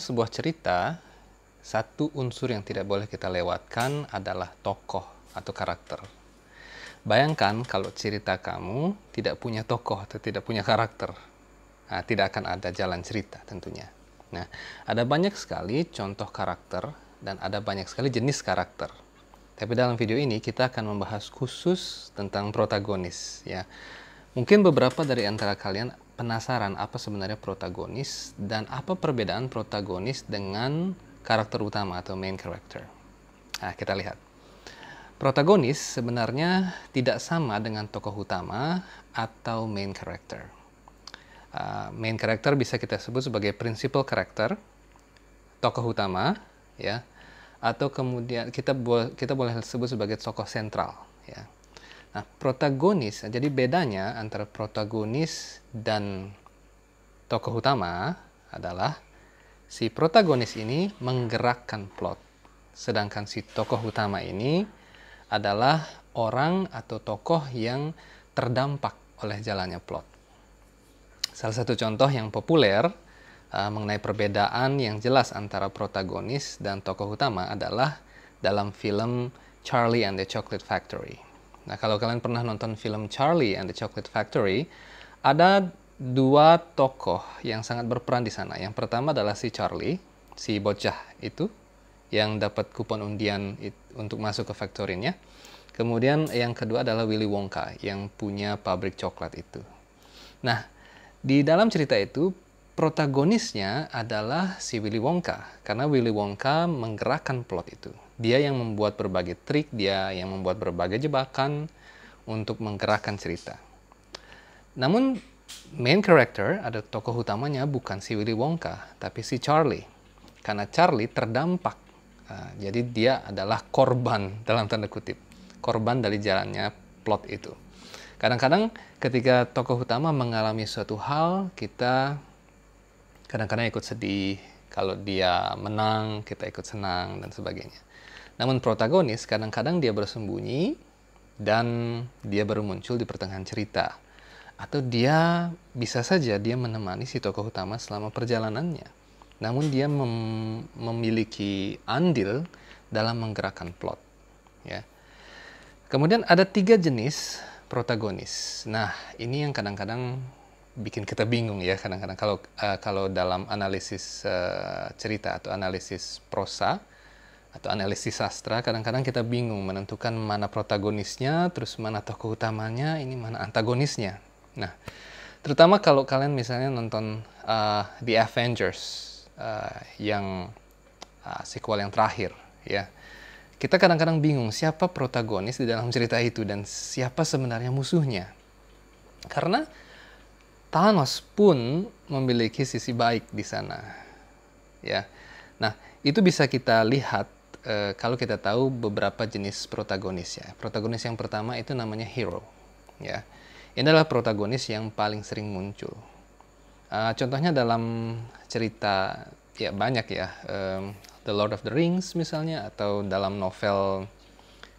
sebuah cerita, satu unsur yang tidak boleh kita lewatkan adalah tokoh atau karakter. Bayangkan kalau cerita kamu tidak punya tokoh atau tidak punya karakter. Nah, tidak akan ada jalan cerita tentunya. Nah, ada banyak sekali contoh karakter dan ada banyak sekali jenis karakter. Tapi dalam video ini kita akan membahas khusus tentang protagonis ya. Mungkin beberapa dari antara kalian penasaran apa sebenarnya protagonis dan apa perbedaan protagonis dengan karakter utama atau main character. Nah, kita lihat. Protagonis sebenarnya tidak sama dengan tokoh utama atau main character. Uh, main character bisa kita sebut sebagai principal character, tokoh utama, ya, atau kemudian kita bo kita boleh sebut sebagai tokoh sentral, ya. Nah, protagonis, nah, jadi bedanya antara protagonis dan tokoh utama adalah si protagonis ini menggerakkan plot, sedangkan si tokoh utama ini adalah orang atau tokoh yang terdampak oleh jalannya plot. Salah satu contoh yang populer uh, mengenai perbedaan yang jelas antara protagonis dan tokoh utama adalah dalam film Charlie and the Chocolate Factory Nah, kalau kalian pernah nonton film Charlie and the Chocolate Factory, ada dua tokoh yang sangat berperan di sana. Yang pertama adalah si Charlie, si bocah itu yang dapat kupon undian untuk masuk ke factory-nya. Kemudian yang kedua adalah Willy Wonka yang punya pabrik coklat itu. Nah, di dalam cerita itu protagonisnya adalah si Willy Wonka karena Willy Wonka menggerakkan plot itu. Dia yang membuat berbagai trik, dia yang membuat berbagai jebakan untuk menggerakkan cerita. Namun main character ada tokoh utamanya bukan si Willy Wonka, tapi si Charlie. Karena Charlie terdampak. Eh, jadi dia adalah korban dalam tanda kutip. Korban dari jalannya plot itu. Kadang-kadang ketika tokoh utama mengalami suatu hal, kita kadang-kadang ikut sedih. Kalau dia menang, kita ikut senang dan sebagainya. Namun protagonis kadang-kadang dia bersembunyi dan dia baru muncul di pertengahan cerita. Atau dia bisa saja dia menemani si tokoh utama selama perjalanannya. Namun dia mem memiliki andil dalam menggerakkan plot. Ya. Kemudian ada tiga jenis protagonis. Nah, ini yang kadang-kadang bikin kita bingung ya kadang-kadang kalau uh, kalau dalam analisis uh, cerita atau analisis prosa atau analisis sastra, kadang-kadang kita bingung menentukan mana protagonisnya, terus mana tokoh utamanya, ini mana antagonisnya. Nah, terutama kalau kalian misalnya nonton uh, The Avengers uh, yang uh, sequel yang terakhir, ya. Kita kadang-kadang bingung siapa protagonis di dalam cerita itu dan siapa sebenarnya musuhnya. Karena Thanos pun memiliki sisi baik di sana. Ya. Nah, itu bisa kita lihat Eh, kalau kita tahu beberapa jenis protagonis ya. Protagonis yang pertama itu namanya hero ya. Ini adalah protagonis yang paling sering muncul. E, contohnya dalam cerita ya banyak ya e, The Lord of the Rings misalnya atau dalam novel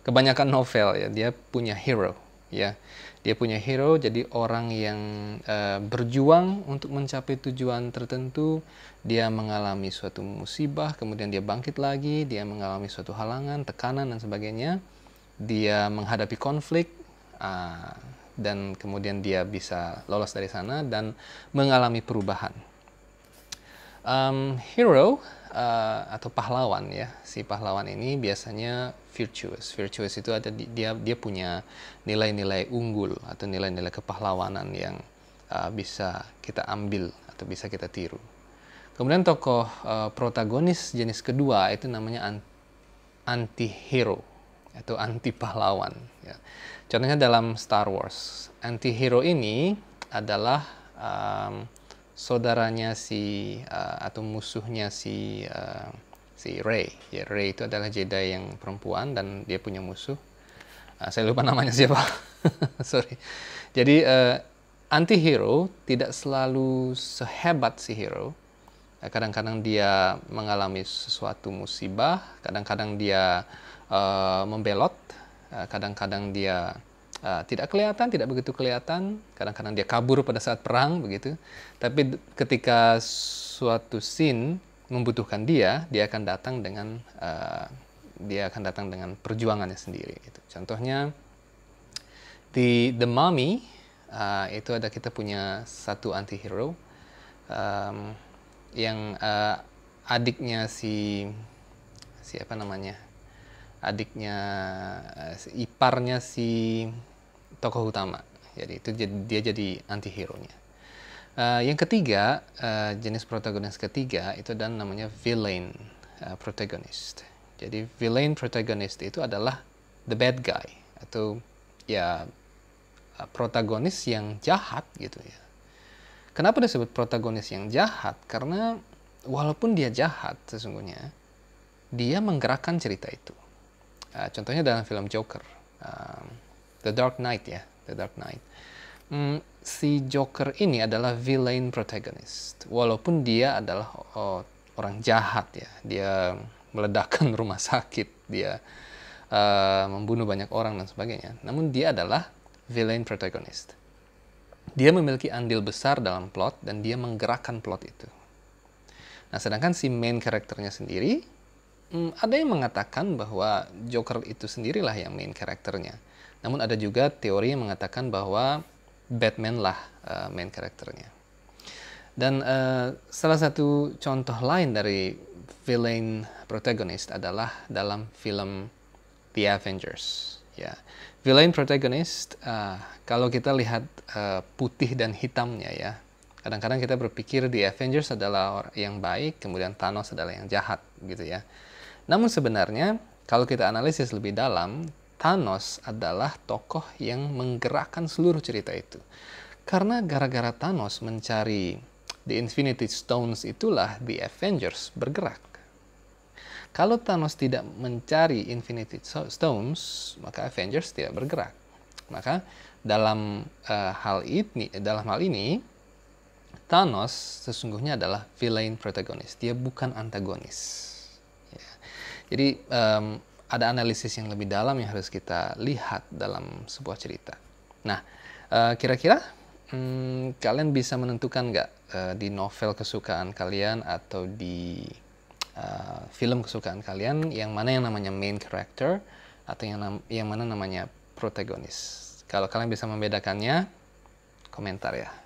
kebanyakan novel ya dia punya hero ya dia punya hero jadi orang yang uh, berjuang untuk mencapai tujuan tertentu dia mengalami suatu musibah kemudian dia bangkit lagi dia mengalami suatu halangan tekanan dan sebagainya dia menghadapi konflik uh, dan kemudian dia bisa lolos dari sana dan mengalami perubahan um, hero uh, atau pahlawan ya si pahlawan ini biasanya virtuous virtuous itu ada dia dia punya nilai-nilai unggul atau nilai-nilai kepahlawanan yang uh, bisa kita ambil atau bisa kita tiru kemudian tokoh uh, protagonis jenis kedua itu namanya anti hero atau anti pahlawan ya. contohnya dalam Star Wars anti hero ini adalah um, saudaranya si uh, atau musuhnya si uh, si Ray, Ya, Rey itu adalah Jedi yang perempuan dan dia punya musuh. Uh, saya lupa namanya siapa. Sorry. Jadi uh, anti-hero tidak selalu sehebat si hero. Kadang-kadang dia mengalami sesuatu musibah, kadang-kadang dia uh, membelot, kadang-kadang dia uh, tidak kelihatan, tidak begitu kelihatan. Kadang-kadang dia kabur pada saat perang begitu. Tapi ketika suatu scene membutuhkan dia, dia akan datang dengan uh, dia akan datang dengan perjuangannya sendiri. Gitu. Contohnya di The Mummy uh, itu ada kita punya satu antihero um, yang uh, adiknya si siapa namanya adiknya eh, iparnya si tokoh utama. Jadi itu dia jadi anti nya Uh, eh, yang ketiga, uh, jenis protagonis ketiga itu dan namanya villain uh, protagonist. Jadi villain protagonist itu adalah the bad guy atau ya protagonis yang jahat gitu ya. Kenapa disebut protagonis yang jahat? Karena walaupun dia jahat sesungguhnya, dia menggerakkan cerita itu. Uh, contohnya dalam film Joker. The Dark Knight ya, The Dark Knight. Hmm, si Joker ini adalah villain protagonist. Walaupun dia adalah oh, orang jahat ya, dia meledakkan rumah sakit, dia uh, membunuh banyak orang dan sebagainya. Namun dia adalah villain protagonist. Dia memiliki andil besar dalam plot dan dia menggerakkan plot itu. Nah, sedangkan si main karakternya sendiri, hmm, ada yang mengatakan bahwa Joker itu sendirilah yang main karakternya namun ada juga teori yang mengatakan bahwa Batman lah uh, main karakternya. Dan uh, salah satu contoh lain dari villain protagonist adalah dalam film The Avengers. Ya, villain protagonist uh, kalau kita lihat uh, putih dan hitamnya ya, kadang-kadang kita berpikir The Avengers adalah yang baik, kemudian Thanos adalah yang jahat gitu ya. Namun sebenarnya kalau kita analisis lebih dalam, Thanos adalah tokoh yang menggerakkan seluruh cerita itu. Karena gara-gara Thanos mencari The Infinity Stones itulah The Avengers bergerak. Kalau Thanos tidak mencari Infinity Stones, maka Avengers tidak bergerak. Maka dalam uh, hal ini dalam hal ini Thanos sesungguhnya adalah villain protagonis. Dia bukan antagonis. Ya. Jadi um, ada analisis yang lebih dalam yang harus kita lihat dalam sebuah cerita. Nah, eh, kira-kira hmm, kalian bisa menentukan nggak eh, di novel kesukaan kalian atau di uh, film kesukaan kalian yang mana yang namanya main character atau yang nam yang mana namanya protagonis. Kalau kalian bisa membedakannya, komentar ya.